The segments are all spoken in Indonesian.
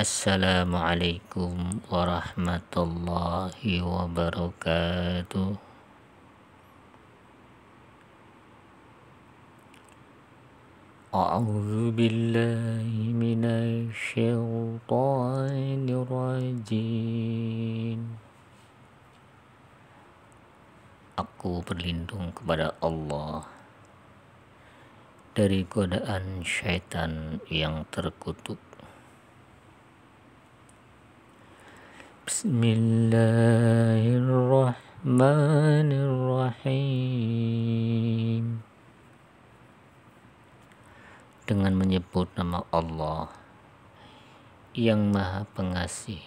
Assalamualaikum warahmatullahi wabarakatuh. أعوذ بالله من الشيطان الرجيم Aku berlindung kepada Allah dari godaan syaitan yang terkutuk Bismillahirrahmanirrahim. dengan menyebut nama Allah yang maha pengasih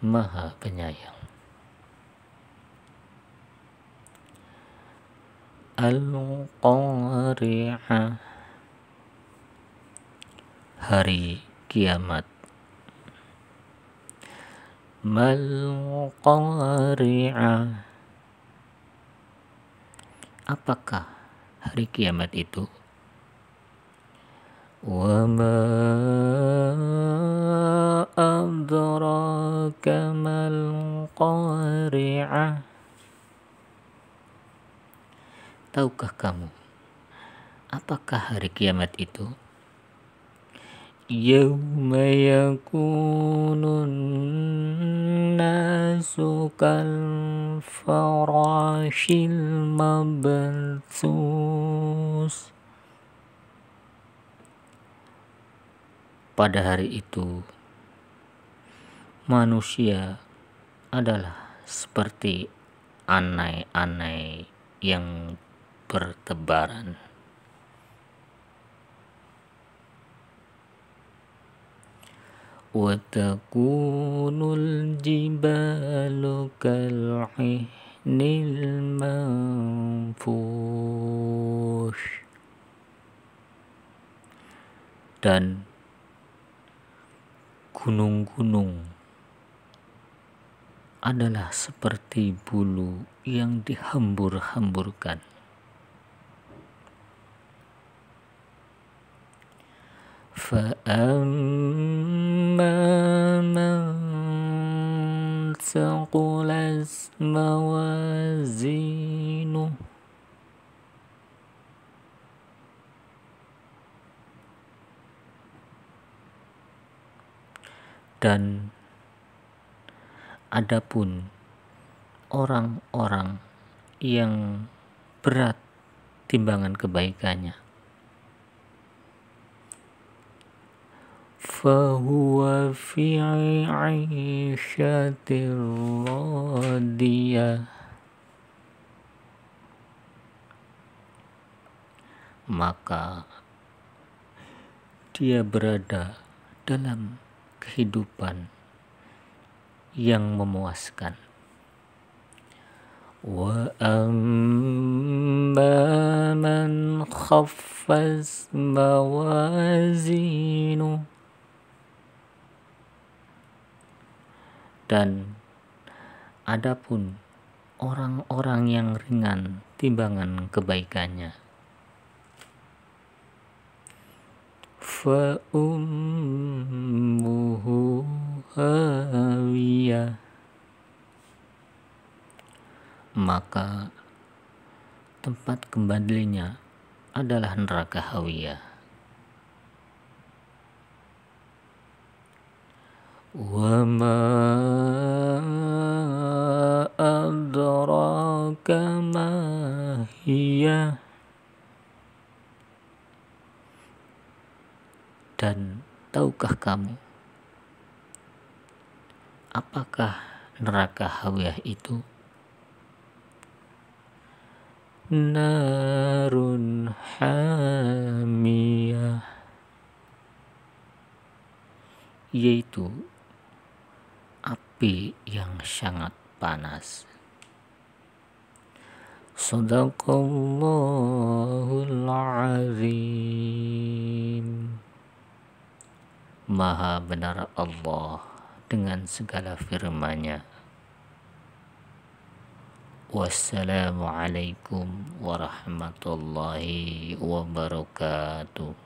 maha penyayang Al-Qari'ah Hari Kiamat ما القارعة Apakah hari kiamat itu? وما أدراك ما القارعة Tahukah kamu apakah hari kiamat itu? يوم يكون الناس كالفراش المبثوث Pada hari itu, manusia adalah seperti anai-anai yang bertebaran. وتكون الجبال كالعهن المنفوش dan gunung-gunung adalah seperti bulu yang dihambur-hamburkan. fa'am ثقلت موازينه dan adapun orang-orang yang berat timbangan kebaikannya فهو في عيشة راضية maka dia berada dalam kehidupan yang memuaskan wa amma man khaffas mawazin Dan adapun orang-orang yang ringan timbangan kebaikannya. ummuhu هاوية maka tempat kembalinya adalah neraka Hawiyah. وما أدراك ما dan tahukah kamu apakah neraka hawiyah itu narun hamiyah yaitu api yang sangat panas. Sadaqallahul azim. Maha benar Allah dengan segala firman-Nya. Wassalamualaikum warahmatullahi wabarakatuh.